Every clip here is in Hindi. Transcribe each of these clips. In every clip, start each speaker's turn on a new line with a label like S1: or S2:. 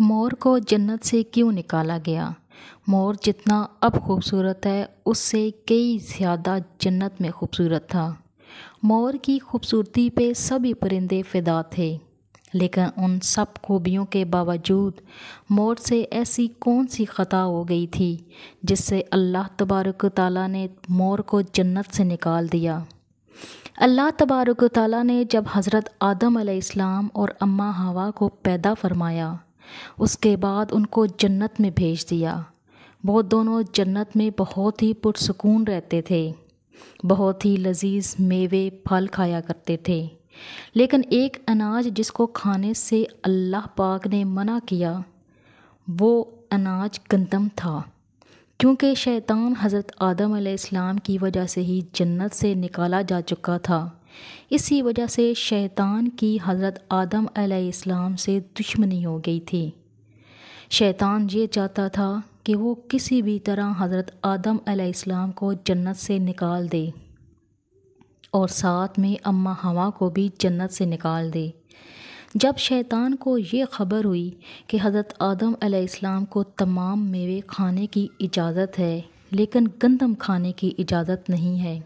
S1: मोर को जन्नत से क्यों निकाला गया मोर जितना अब खूबसूरत है उससे कई ज़्यादा जन्नत में खूबसूरत था मोर की खूबसूरती पे सभी परिंदे फिदा थे लेकिन उन सब खूबियों के बावजूद मोर से ऐसी कौन सी ख़ता हो गई थी जिससे अल्लाह तबारक ताली ने मोर को जन्नत से निकाल दिया अल्लाह तबारक ताली ने जब हज़रत आदम आसमाम और अम्मा हवा को पैदा फरमाया उसके बाद उनको जन्नत में भेज दिया वो दोनों जन्नत में बहुत ही पुरसकून रहते थे बहुत ही लजीज मेवे फल खाया करते थे लेकिन एक अनाज जिसको खाने से अल्लाह पाक ने मना किया वो अनाज गंदम था क्योंकि शैतान हज़रत आदम आसमाम की वजह से ही जन्नत से निकाला जा चुका था इसी वजह से शैतान की हज़रत आदम अलैहिस्सलाम से दुश्मनी हो गई थी शैतान ये चाहता था कि वो किसी भी तरह हज़रत आदम अलैहिस्सलाम को जन्नत से निकाल दे और साथ में अम्मा हवा को भी जन्नत से निकाल दे जब शैतान को ये खबर हुई कि हज़रत आदम अलैहिस्सलाम को तमाम मेवे खाने की इजाज़त है लेकिन गंदम खाने की इजाज़त नहीं है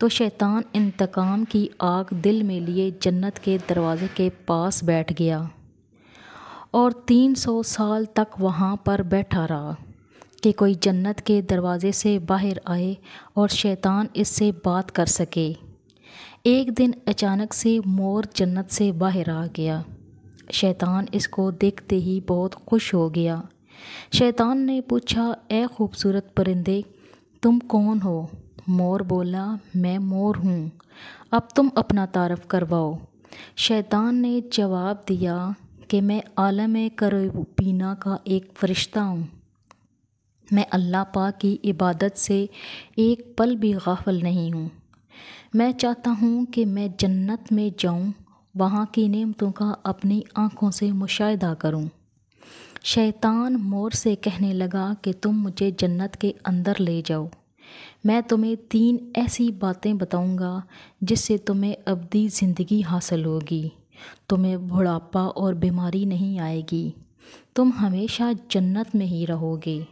S1: तो शैतान इंतकाम की आग दिल में लिए जन्नत के दरवाज़े के पास बैठ गया और तीन सौ साल तक वहाँ पर बैठा रहा कि कोई जन्नत के दरवाज़े से बाहर आए और शैतान इससे बात कर सके एक दिन अचानक से मोर जन्नत से बाहर आ गया शैतान इसको देखते ही बहुत खुश हो गया शैतान ने पूछा ए खूबसूरत परिंदे तुम कौन हो मोर बोला मैं मोर हूँ अब तुम अपना तारफ़ करवाओ शैतान ने जवाब दिया कि मैं आलम करबीना का एक फ़रिश्ता हूँ मैं अल्लाह पा की इबादत से एक पल भी गाफल नहीं हूँ मैं चाहता हूँ कि मैं जन्नत में जाऊँ वहाँ की नियमतों का अपनी आँखों से मुशाहिदा करूँ शैतान मोर से कहने लगा कि तुम मुझे जन्नत के अंदर ले जाओ मैं तुम्हें तीन ऐसी बातें बताऊंगा जिससे तुम्हें अबदी ज़िंदगी हासिल होगी तुम्हें बुढ़ापा और बीमारी नहीं आएगी तुम हमेशा जन्नत में ही रहोगे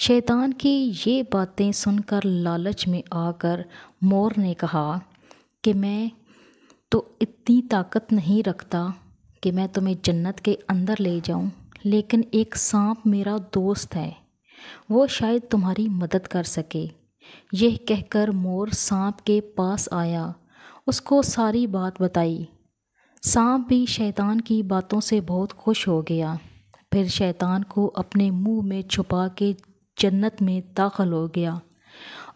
S1: शैतान की ये बातें सुनकर लालच में आकर मोर ने कहा कि मैं तो इतनी ताकत नहीं रखता कि मैं तुम्हें जन्नत के अंदर ले जाऊं लेकिन एक सांप मेरा दोस्त है वो शायद तुम्हारी मदद कर सके यह कहकर मोर सांप के पास आया उसको सारी बात बताई सांप भी शैतान की बातों से बहुत खुश हो गया फिर शैतान को अपने मुंह में छुपा के जन्नत में दाखिल हो गया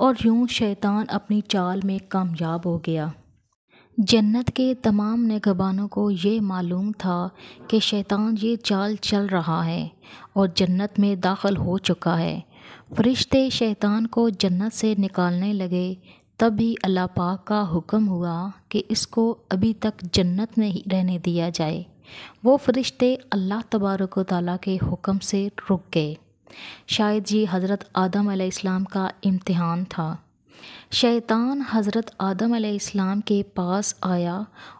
S1: और यूं शैतान अपनी चाल में कामयाब हो गया जन्नत के तमाम नगबानों को ये मालूम था कि शैतान ये चाल चल रहा है और जन्नत में दाखिल हो चुका है फरिश्ते शैतान को जन्नत से निकालने लगे तब भी अल्लाह पाक का हुक्म हुआ कि इसको अभी तक जन्नत में ही रहने दिया जाए वो फरिश्ते अल्लाह तबारक ताली के हुक्म से रुक गए शायद ये हज़रत आदम आसमाम का इम्तहान था शैतान हज़रत आदम आसमाम के पास आया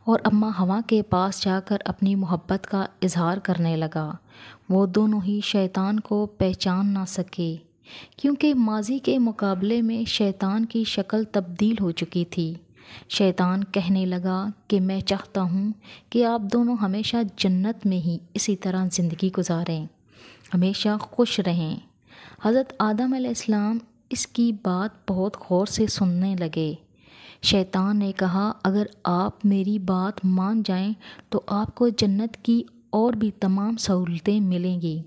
S1: और अम्मा हवा के पास जाकर अपनी मोहब्बत का इजहार करने लगा वो दोनों ही शैतान को पहचान ना सके क्योंकि माजी के मुकाबले में शैतान की शक्ल तब्दील हो चुकी थी शैतान कहने लगा कि मैं चाहता हूँ कि आप दोनों हमेशा जन्नत में ही इसी तरह ज़िंदगी गुजारें हमेशा खुश रहें हज़रत आदम अलैहिस्सलाम इसकी बात बहुत गौर से सुनने लगे शैतान ने कहा अगर आप मेरी बात मान जाएं तो आपको जन्नत की और भी तमाम सहूलतें मिलेंगी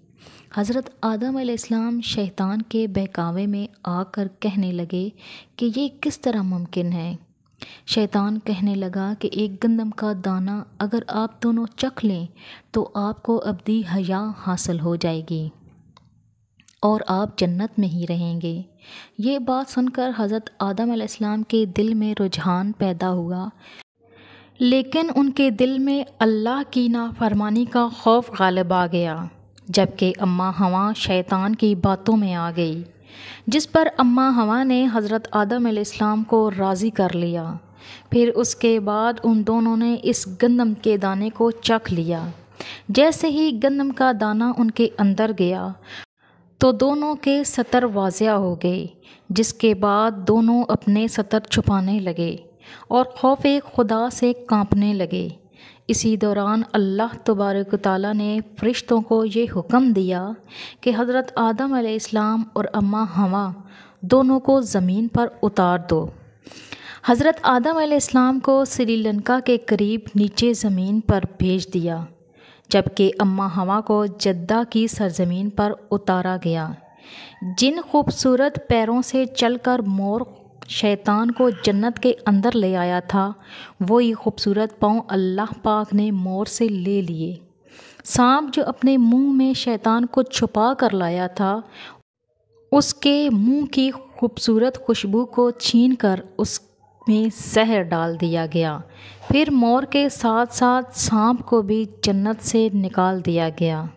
S1: हज़रत आदम आसमाम शैतान के बहकावे में आकर कहने लगे कि ये किस तरह मुमकिन है शैतान कहने लगा कि एक गंदम का दाना अगर आप दोनों चख लें तो आपको अबदी हया हासिल हो जाएगी और आप जन्नत में ही रहेंगे ये बात सुनकर हज़रत आदम आसमाम के दिल में रुझान पैदा हुआ लेकिन उनके दिल में अल्लाह की नाफरमानी का खौफ गालिब आ गया जबकि अम्मा हवा शैतान की बातों में आ गई जिस पर अम्मा हवा ने हज़रत आदम आसमाम को राज़ी कर लिया फिर उसके बाद उन दोनों ने इस गंदम के दाने को चख लिया जैसे ही गंदम का दाना उनके अंदर गया तो दोनों के सतर वाजिया हो गए जिसके बाद दोनों अपने सतर छुपाने लगे और खौफ खुदा से कांपने लगे इसी दौरान अल्लाह तबारक ताली ने फ़रिश्तों को ये हुक्म दिया कि हज़रत आदम आसमाम और अम्मा हवा दोनों को ज़मीन पर उतार दो हज़रत आदम आसमाम को श्रीलंका के करीब नीचे ज़मीन पर भेज दिया जबकि अम्मा हवा को जद्दा की सरजमीन पर उतारा गया जिन खूबसूरत पैरों से चलकर मोर शैतान को जन्नत के अंदर ले आया था वो ये खूबसूरत पाँव अल्लाह पाक ने मोर से ले लिए सांप जो अपने मुंह में शैतान को छुपा कर लाया था उसके मुंह की खूबसूरत खुशबू को छीन कर उसमें जहर डाल दिया गया फिर मोर के साथ साथ सांप को भी जन्नत से निकाल दिया गया